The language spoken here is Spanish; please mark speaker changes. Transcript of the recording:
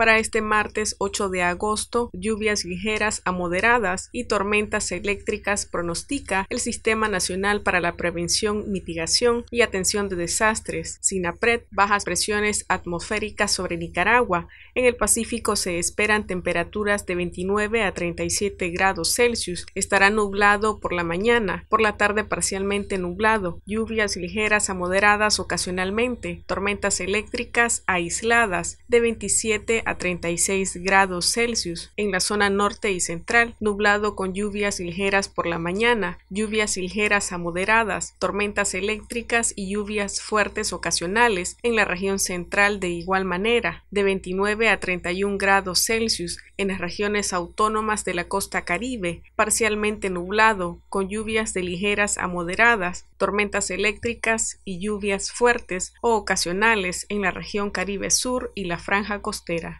Speaker 1: Para este martes 8 de agosto, lluvias ligeras a moderadas y tormentas eléctricas pronostica el Sistema Nacional para la Prevención, Mitigación y Atención de Desastres, SINAPRED, bajas presiones atmosféricas sobre Nicaragua. En el Pacífico se esperan temperaturas de 29 a 37 grados Celsius. Estará nublado por la mañana, por la tarde parcialmente nublado, lluvias ligeras a moderadas ocasionalmente, tormentas eléctricas aisladas de 27 a 36 grados Celsius en la zona norte y central, nublado con lluvias ligeras por la mañana, lluvias ligeras a moderadas, tormentas eléctricas y lluvias fuertes ocasionales en la región central de igual manera, de 29 a 31 grados Celsius en las regiones autónomas de la costa caribe, parcialmente nublado, con lluvias de ligeras a moderadas, tormentas eléctricas y lluvias fuertes o ocasionales en la región caribe sur y la franja costera.